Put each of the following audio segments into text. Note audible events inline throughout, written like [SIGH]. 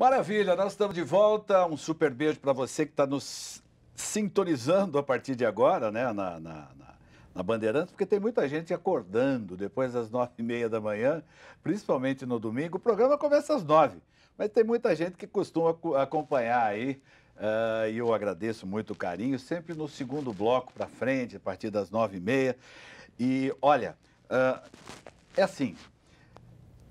Maravilha, nós estamos de volta. Um super beijo para você que está nos sintonizando a partir de agora, né, na, na, na, na Bandeirantes, porque tem muita gente acordando depois das nove e meia da manhã, principalmente no domingo. O programa começa às nove, mas tem muita gente que costuma acompanhar aí Uh, e eu agradeço muito o carinho, sempre no segundo bloco para frente, a partir das nove e meia. E olha, uh, é assim,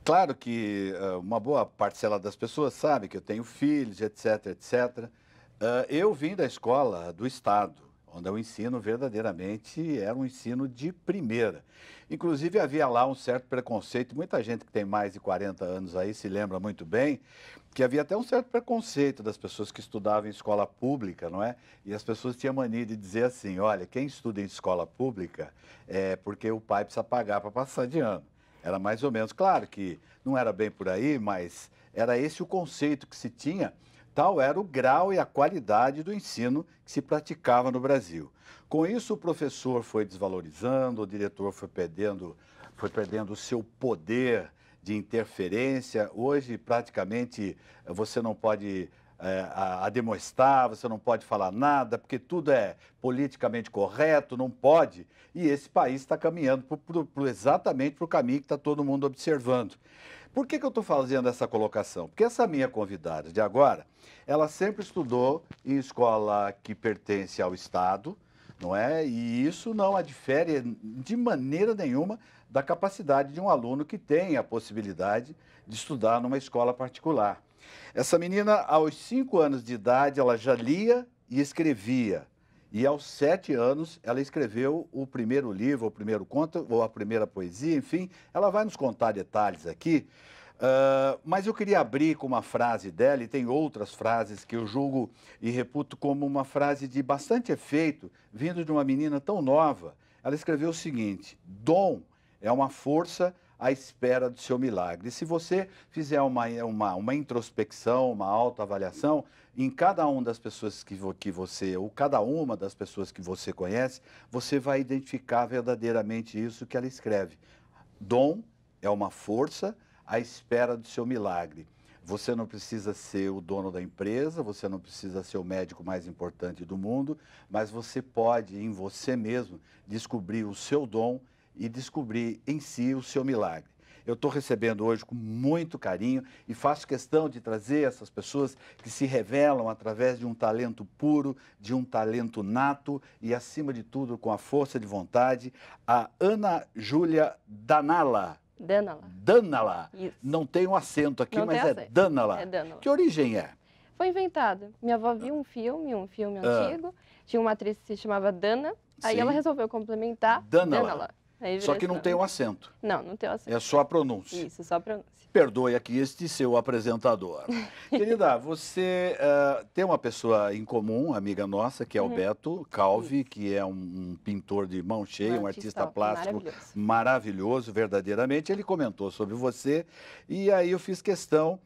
claro que uh, uma boa parcela das pessoas sabe que eu tenho filhos, etc, etc. Uh, eu vim da escola do Estado, onde o ensino verdadeiramente era um ensino de primeira. Inclusive, havia lá um certo preconceito, muita gente que tem mais de 40 anos aí se lembra muito bem, que havia até um certo preconceito das pessoas que estudavam em escola pública, não é? E as pessoas tinham mania de dizer assim, olha, quem estuda em escola pública é porque o pai precisa pagar para passar de ano. Era mais ou menos. Claro que não era bem por aí, mas era esse o conceito que se tinha. Tal era o grau e a qualidade do ensino que se praticava no Brasil. Com isso, o professor foi desvalorizando, o diretor foi perdendo, foi perdendo o seu poder de interferência. Hoje, praticamente, você não pode é, a, a demonstrar, você não pode falar nada, porque tudo é politicamente correto, não pode. E esse país está caminhando pro, pro, pro, exatamente para o caminho que está todo mundo observando. Por que, que eu estou fazendo essa colocação? Porque essa minha convidada de agora, ela sempre estudou em escola que pertence ao Estado, não é? E isso não a é difere de maneira nenhuma da capacidade de um aluno que tem a possibilidade de estudar numa escola particular. Essa menina, aos cinco anos de idade, ela já lia e escrevia. E aos sete anos, ela escreveu o primeiro livro, o primeiro conto, ou a primeira poesia, enfim. Ela vai nos contar detalhes aqui. Uh, mas eu queria abrir com uma frase dela, e tem outras frases que eu julgo e reputo como uma frase de bastante efeito, vindo de uma menina tão nova. Ela escreveu o seguinte: dom é uma força à espera do seu milagre. Se você fizer uma, uma, uma introspecção, uma autoavaliação em cada uma das pessoas que, que você, ou cada uma das pessoas que você conhece, você vai identificar verdadeiramente isso que ela escreve. Dom é uma força à espera do seu milagre. Você não precisa ser o dono da empresa, você não precisa ser o médico mais importante do mundo, mas você pode, em você mesmo, descobrir o seu dom e descobrir em si o seu milagre. Eu estou recebendo hoje com muito carinho e faço questão de trazer essas pessoas que se revelam através de um talento puro, de um talento nato e, acima de tudo, com a força de vontade, a Ana Júlia Danala. Danala. Danala. Isso. Não tem um acento aqui, Não mas é Danala. é Danala. Que origem é? Foi inventada. Minha avó viu um filme, um filme ah. antigo, tinha uma atriz que se chamava Dana, aí ela resolveu complementar Danala. Danala. Só que não tem o acento. Não, não tem o acento. É só a pronúncia. Isso, só a pronúncia. Perdoe aqui este seu apresentador. [LAUGHS] Querida, você uh, tem uma pessoa em comum, amiga nossa, que é uhum. o Beto Calvi, Isso. que é um, um, pintor de mão cheia, um, um artista, artista plástico maravilhoso. maravilhoso, verdadeiramente. Ele comentou sobre você e aí eu fiz questão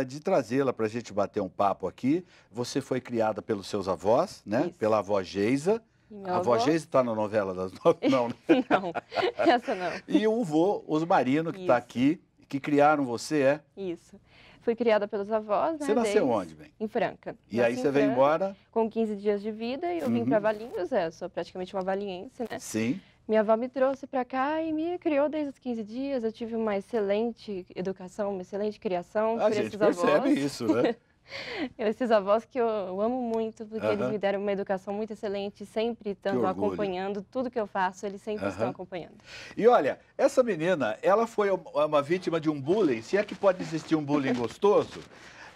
Uh, de trazê-la para a gente bater um papo aqui. Você foi criada pelos seus avós, né? Isso. Pela avó Geisa meu a avó Geise está na novela das nove? [LAUGHS] Não, né? não, essa não. [LAUGHS] E o vô Osmarino, que está aqui, que criaram você, é? Isso. Fui criada pelos avós, né? Você nasceu onde, bem? Em Franca. E Nasci aí você veio embora? Com 15 dias de vida e eu uhum. vim para Valinhos, é, sou praticamente uma valiense, né? Sim. Minha avó me trouxe para cá e me criou desde os 15 dias. Eu tive uma excelente educação, uma excelente criação. A gente percebe avós. isso, né? [LAUGHS] Esses avós que eu, eu amo muito, porque uh -huh. eles me deram uma educação muito excelente, sempre estão acompanhando tudo que eu faço, eles sempre uh -huh. estão acompanhando. E olha, essa menina, ela foi uma vítima de um bullying, se é que pode existir um bullying gostoso.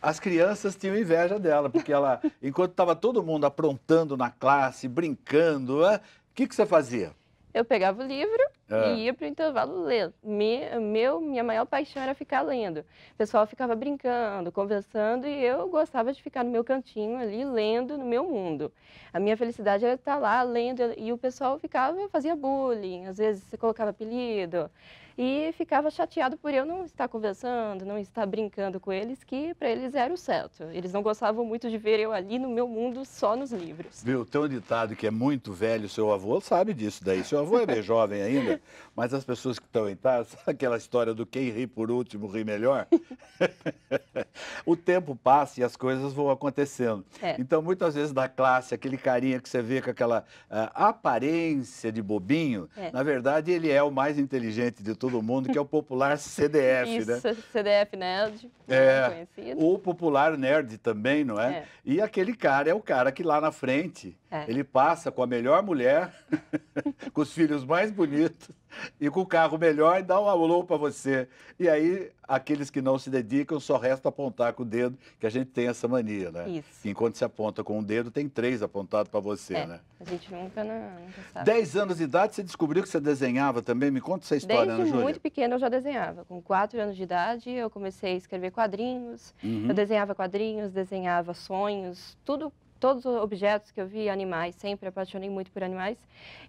as crianças tinham inveja dela, porque ela, [LAUGHS] enquanto estava todo mundo aprontando na classe, brincando, o que, que você fazia? Eu pegava o livro é. E ia para o intervalo ler. Me, meu, minha maior paixão era ficar lendo. O pessoal ficava brincando, conversando, e eu gostava de ficar no meu cantinho ali, lendo no meu mundo. A minha felicidade era estar lá lendo, e o pessoal ficava, fazia bullying, às vezes se colocava apelido e ficava chateado por eu não estar conversando, não estar brincando com eles, que para eles era o certo. Eles não gostavam muito de ver eu ali no meu mundo só nos livros. Viu, tem um ditado que é muito velho, seu avô sabe disso daí. Seu avô é bem [LAUGHS] jovem ainda, mas as pessoas que estão em casa, sabe aquela história do quem ri por último ri melhor? [LAUGHS] o tempo passa e as coisas vão acontecendo. É. Então, muitas vezes da classe, aquele carinha que você vê com aquela uh, aparência de bobinho, é. na verdade ele é o mais inteligente de todos todo mundo, que é o popular CDF, né? Isso, né? CDF Nerd, é, conhecido. O popular nerd também, não é? é? E aquele cara é o cara que lá na frente, é. ele passa com a melhor mulher, [LAUGHS] com os filhos mais bonitos, e com o carro melhor e dá um alô para você. E aí, aqueles que não se dedicam, só resta apontar com o dedo, que a gente tem essa mania, né? Isso. Enquanto se aponta com o um dedo, tem três apontados para você, é, né? A gente nunca, não, nunca sabe. Dez anos de idade, você descobriu que você desenhava também? Me conta essa história, Desde Ana Júlia. muito pequena eu já desenhava. Com quatro anos de idade, eu comecei a escrever quadrinhos. Uhum. Eu desenhava quadrinhos, desenhava sonhos, tudo todos os objetos que eu vi, animais, sempre apaixonei muito por animais.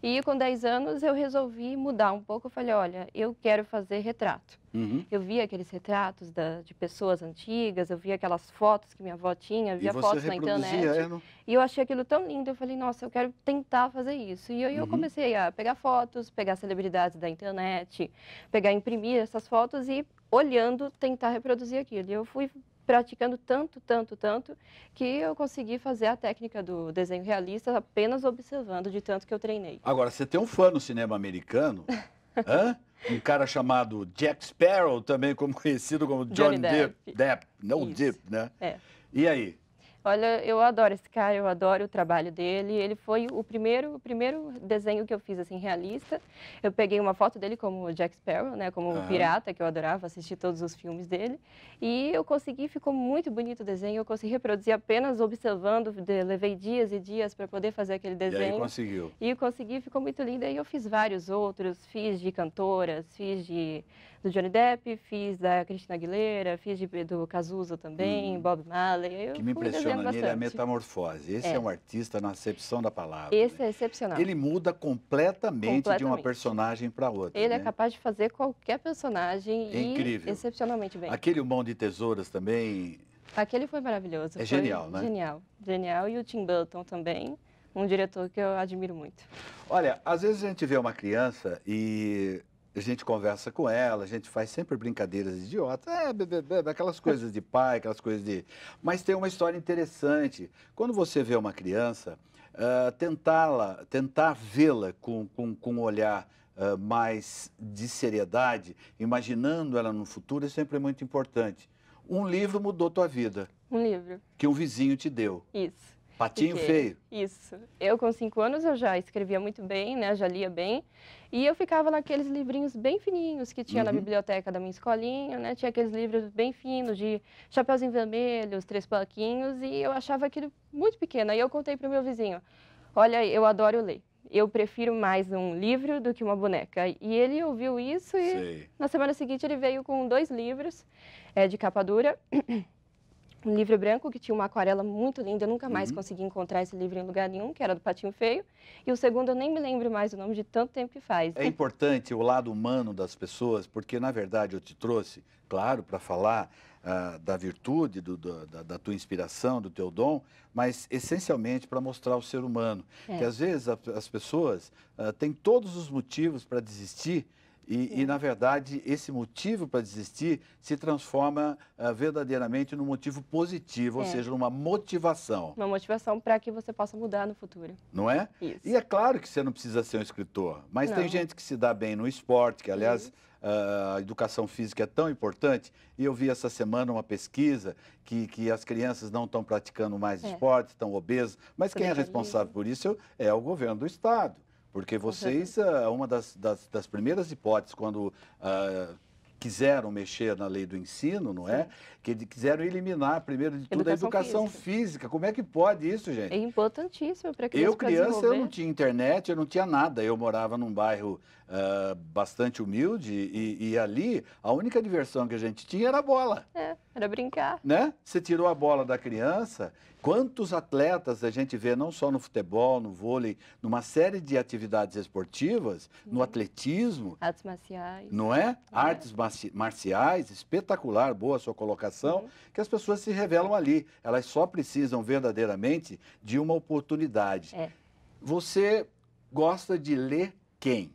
E com 10 anos eu resolvi mudar um pouco. Eu falei, olha, eu quero fazer retrato. Uhum. Eu via aqueles retratos da, de pessoas antigas, eu via aquelas fotos que minha avó tinha, via fotos na internet. É, e eu achei aquilo tão lindo, eu falei, nossa, eu quero tentar fazer isso. E aí uhum. eu comecei a pegar fotos, pegar celebridades da internet, pegar, imprimir essas fotos e olhando, tentar reproduzir aquilo. E eu fui praticando tanto, tanto, tanto, que eu consegui fazer a técnica do desenho realista apenas observando de tanto que eu treinei. Agora, você tem um fã no cinema americano, [LAUGHS] hã? um cara chamado Jack Sparrow, também como [LAUGHS] conhecido como Johnny, Depp. Depp. Não Isso. Depp, né? É. E aí, Olha, eu adoro esse cara, eu adoro o trabalho dele. Ele foi o primeiro, o primeiro desenho que eu fiz assim realista. Eu peguei uma foto dele como Jack Sparrow, né, como uhum. pirata que eu adorava assistir todos os filmes dele. E eu consegui, ficou muito bonito o desenho. Eu consegui reproduzir apenas observando, levei dias e dias para poder fazer aquele desenho. E aí conseguiu. E consegui, ficou muito lindo. E eu fiz vários outros, fiz de cantoras, fiz de do Johnny Depp, fiz da Cristina Aguilera, fiz de, do Cazuza também, hum. Bob Marley. O que me impressiona nele é a metamorfose. Esse é. é. um artista na acepção da palavra. Né? Esse né? é excepcional. Ele muda completamente, completamente. de uma personagem para outra. Ele é né? é capaz de fazer qualquer personagem é incrível. excepcionalmente bem. Aquele Mão de Tesouras também. Aquele foi maravilhoso. É foi genial, né? Genial, genial. E o Tim Burton também um diretor que eu admiro muito. Olha, às vezes a gente vê uma criança e a gente conversa com ela, a gente faz sempre brincadeiras idiotas, é, be, be, be, aquelas coisas de pai, aquelas coisas de. Mas tem uma história interessante. Quando você vê uma criança, uh, tentá-la, tentar vê-la com, com, com um olhar uh, mais de seriedade, imaginando ela no futuro, é sempre muito importante. Um livro mudou tua vida. Um livro. Que um vizinho te deu. Isso. Patinho feio. Isso. Eu, com cinco anos, eu já escrevia muito bem, né? Já lia bem. E eu ficava naqueles livrinhos bem fininhos que tinha uhum. na biblioteca da minha escolinha, né? Tinha aqueles livros bem finos de Chapeuzinho Vermelho, os Três plaquinhos, e eu achava aquilo muito pequeno. Aí eu contei para o meu vizinho, olha, eu adoro ler. Eu prefiro mais um livro do que uma boneca. E ele ouviu isso e Sei. na semana seguinte ele veio com dois livros é, de capa dura um livro branco que tinha uma aquarela muito linda, eu nunca mais uhum. consegui encontrar esse livro em lugar nenhum, que era do Patinho Feio. E o segundo eu nem me lembro mais o nome de tanto tempo que faz. É importante o lado humano das pessoas, porque na verdade eu te trouxe, claro, para falar ah, da virtude, do, do, da, da, tua inspiração, do teu dom, mas essencialmente para mostrar o ser humano. É. Que às vezes a, as pessoas ah, têm todos os motivos para desistir, e, e, é. na verdade, esse motivo para desistir se transforma uh, verdadeiramente num motivo positivo, é. ou seja, numa motivação. Uma motivação para que você possa mudar no futuro. Não é? Isso. E é claro que você não precisa ser um escritor, mas não. tem gente que se dá bem no esporte, que, aliás, uh, a educação física é tão importante. E eu vi essa semana uma pesquisa que, que as crianças não estão praticando mais é. esporte, estão obesas. Mas quem é responsável isso? por isso é o governo do Estado. Porque vocês, ah, uma das, das, das primeiras hipóteses, quando uh, quiseram mexer na lei do ensino, não é? Sim. é? Que quiseram eliminar, primeiro de tudo, educação a educação física. física. Como é que pode isso, gente? É importantíssimo para criança. Eu, criança, eu não tinha internet, eu não tinha nada. Eu morava num bairro uh, bastante humilde e, e, ali a única diversão que a gente tinha era a bola. É, era brincar. Né? Você tirou a bola da criança. Quantos atletas a gente vê, não só no futebol, no vôlei, numa série de atividades esportivas, no atletismo. Artes marciais. Não é? é. Artes marciais, espetacular, boa sua colocação, uhum. que as pessoas se revelam ali. Elas só precisam verdadeiramente de uma oportunidade. É. Você gosta de ler quem?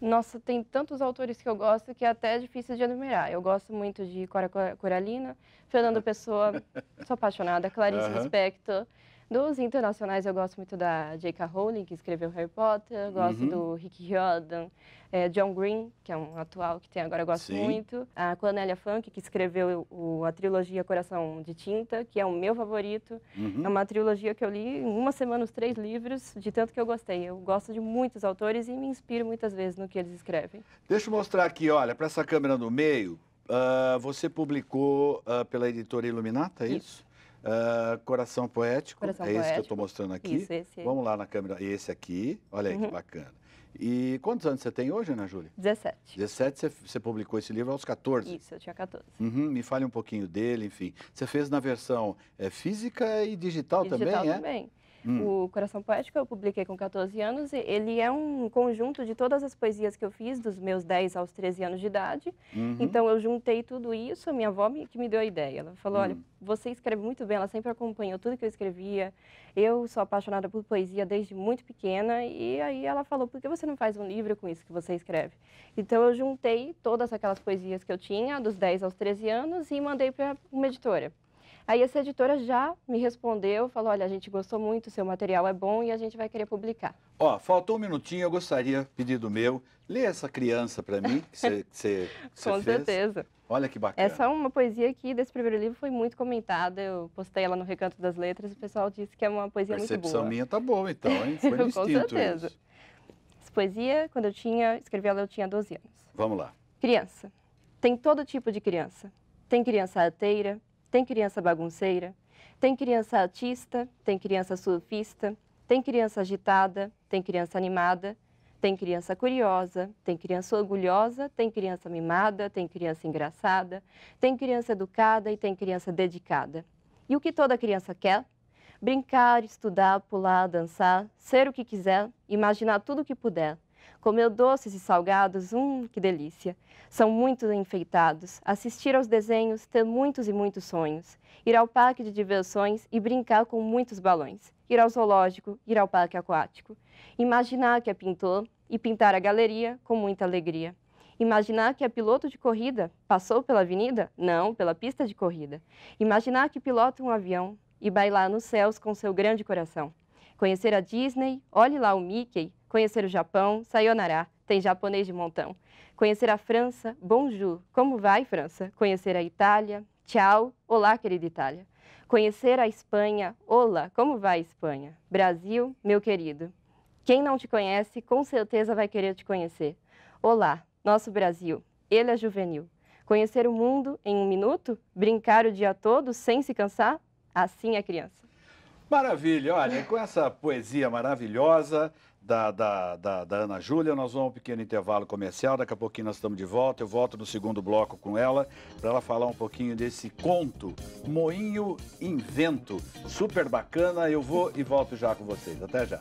Nossa, tem tantos autores que eu gosto que é até difícil de enumerar. Eu gosto muito de Cora Coralina, Fernando Pessoa, sou apaixonada, Clarice uhum. Lispector. Dos internacionais, eu gosto muito da J.K. Rowling, que escreveu Harry Potter, gosto uhum. do Rick Riordan, é, John Green, que é um atual que tem agora, eu gosto Sim. muito. A Cornélia Funk, que escreveu o, a trilogia Coração de Tinta, que é o meu favorito. Uhum. É uma trilogia que eu li em uma semana os três livros, de tanto que eu gostei. Eu gosto de muitos autores e me inspiro muitas vezes no que eles escrevem. Deixa eu mostrar aqui, olha, para essa câmera no meio, uh, você publicou uh, pela editora Iluminata, é isso? isso? Uh, coração Poético, coração é esse que eu estou mostrando aqui. Isso, esse. Vamos lá na câmera, esse aqui, olha aí uhum. que bacana. E quantos anos você tem hoje, Ana Júlia? 17. 17, você, você, publicou esse livro aos 14? Isso, eu tinha 14. Uhum, me fale um pouquinho dele, enfim. Você fez na versão é, física e digital, digital também, é? também. é? Digital também. Hum. O Coração Poético eu publiquei com 14 anos. ele é um conjunto de todas as poesias que eu fiz dos meus 10 aos 13 anos de idade. Uhum. Então eu juntei tudo isso. A minha avó me, que me deu a ideia. Ela falou: olha, hum. você escreve muito bem. Ela sempre acompanhou tudo que eu escrevia. Eu sou apaixonada por poesia desde muito pequena. E aí ela falou: por que você não faz um livro com isso que você escreve? Então eu juntei todas aquelas poesias que eu tinha dos 10 aos 13 anos e mandei para uma editora. Aí essa editora já me respondeu, falou, olha, a gente gostou muito, seu material é bom e a gente vai querer publicar. Ó, faltou um minutinho, eu gostaria, pedido meu, lê essa criança para mim, que você [LAUGHS] fez. Com certeza. Olha que bacana. Essa é uma poesia que desse primeiro livro foi muito comentada, eu postei ela no Recanto das Letras o pessoal disse que é uma poesia muito boa. A percepção minha tá boa então, hein? [LAUGHS] Foi no Com certeza. Isso. Essa poesia, quando eu tinha, escrevi ela, eu tinha 12 anos. Vamos lá. Criança. Tem todo tipo de criança. Tem criança ateira, tem criança bagunceira, tem criança artista, tem criança surfista, tem criança agitada, tem criança animada, tem criança curiosa, tem criança orgulhosa, tem criança mimada, tem criança engraçada, tem criança educada e tem criança dedicada. E o que toda criança quer? Brincar, estudar, pular, dançar, ser o que quiser, imaginar tudo o que puder. Comeu doces e salgados, hum, que delícia. São muito enfeitados. Assistir aos desenhos, ter muitos e muitos sonhos. Ir ao parque de diversões e brincar com muitos balões. Ir ao zoológico, ir ao parque aquático. Imaginar que é pintor e pintar a galeria com muita alegria. Imaginar que é piloto de corrida, passou pela avenida? Não, pela pista de corrida. Imaginar que pilota um avião e bailar nos céus com seu grande coração. Conhecer a Disney, olhe lá o Mickey, Conhecer o Japão, sayonara, tem japonês de montão. Conhecer a França, bonjour, como vai França? Conhecer a Itália, tchau, olá querida Itália. Conhecer a Espanha, olá, como vai Espanha? Brasil, meu querido. Quem não te conhece, com certeza vai querer te conhecer. Olá, nosso Brasil, ele é juvenil. Conhecer o mundo em um minuto? Brincar o dia todo sem se cansar? Assim é criança. Maravilha, olha, com essa poesia maravilhosa da, da, da, da Ana Júlia, nós vamos a um pequeno intervalo comercial, daqui a pouquinho nós estamos de volta, eu volto no segundo bloco com ela, para ela falar um pouquinho desse conto, Moinho Invento, super bacana, eu vou e volto já com vocês, até já.